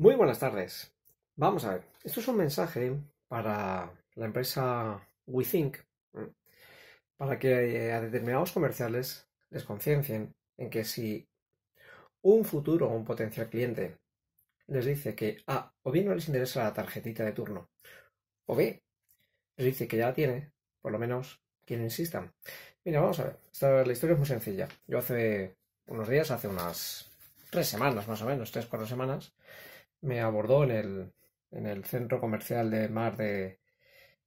Muy buenas tardes. Vamos a ver, esto es un mensaje para la empresa WeThink, para que eh, a determinados comerciales les conciencien en que si un futuro o un potencial cliente les dice que A, ah, o bien no les interesa la tarjetita de turno, o B, les dice que ya la tiene, por lo menos quien insistan. Mira, vamos a ver, esta, la historia es muy sencilla. Yo hace unos días, hace unas tres semanas más o menos, tres, cuatro semanas, me abordó en el, en el centro comercial de Mar de,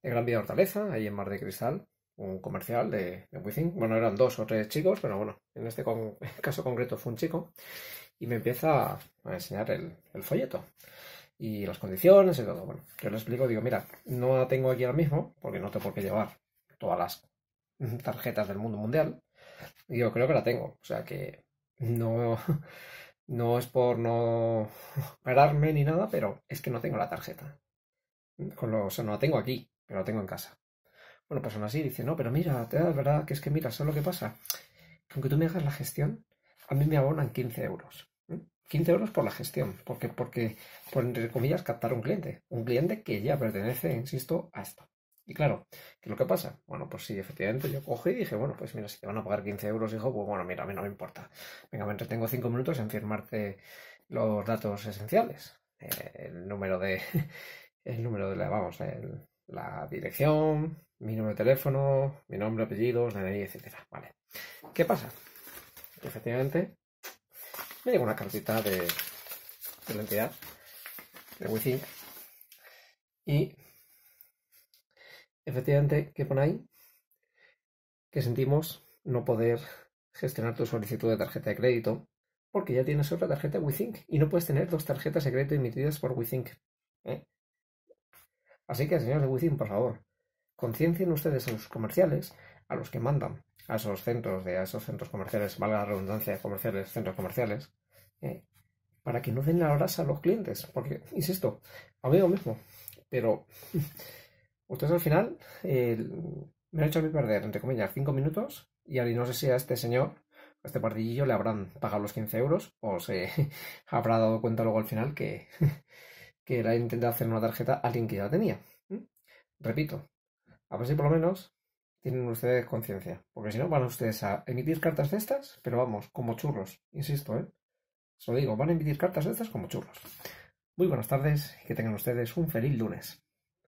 Gran Vía Hortaleza, ahí en Mar de Cristal, un comercial de, de Bueno, eran dos o tres chicos, pero bueno, en este caso concreto fue un chico. Y me empieza a enseñar el, folleto y las condiciones y todo. Bueno, yo le explico, digo, mira, no la tengo aquí ahora mismo porque no tengo por qué llevar todas las tarjetas del mundo mundial. Digo, yo creo que la tengo, o sea que no, No es por no pararme ni nada, pero es que no tengo la tarjeta. Con lo, o sea, no la tengo aquí, pero la tengo en casa. Bueno, pues aún así dice, no, pero mira, te das verdad que es que mira, ¿sabes lo que pasa? aunque tú me hagas la gestión, a mí me abonan 15 euros. 15 euros por la gestión, porque, porque por entre comillas, captar un cliente. Un cliente que ya pertenece, insisto, a esto. Y claro, ¿qué es lo que pasa? Bueno, pues sí, efectivamente, yo cogí y dije, bueno, pues mira, si te van a pagar 15 euros, hijo, pues bueno, mira, a mí no me importa. Venga, me entretengo 5 minutos en firmarte los datos esenciales. el número de... El número de la... Vamos, la dirección, mi número de teléfono, mi nombre, apellidos, DNI, etcétera. Vale. ¿Qué pasa? Efectivamente, me llegó una cartita de, la entidad de WeThink y efectivamente, ¿qué pone ahí? Que sentimos no poder gestionar tu solicitud de tarjeta de crédito porque ya tienes otra tarjeta WeThink y no puedes tener dos tarjetas de crédito emitidas por WeThink. ¿eh? Así que, señores de WeThink, por favor, conciencien ustedes a los comerciales, a los que mandan a esos centros, de, a esos centros comerciales, valga la redundancia, comerciales, centros comerciales, ¿eh? para que no den la brasa a los clientes, porque, insisto, a mí lo mismo, pero Ustedes al final me han hecho a mí perder, entre comillas, cinco minutos y ahora no sé si a este señor, a este partidillo, le habrán pagado los 15 euros o se habrá dado cuenta luego al final que, que era intentar hacer una tarjeta a alguien que ya la tenía. ¿Mm? Repito, a ver si por lo menos tienen ustedes conciencia, porque si no van ustedes a emitir cartas de estas, pero vamos, como churros, insisto, ¿eh? Se lo digo, van a emitir cartas de estas como churros. Muy buenas tardes y que tengan ustedes un feliz lunes.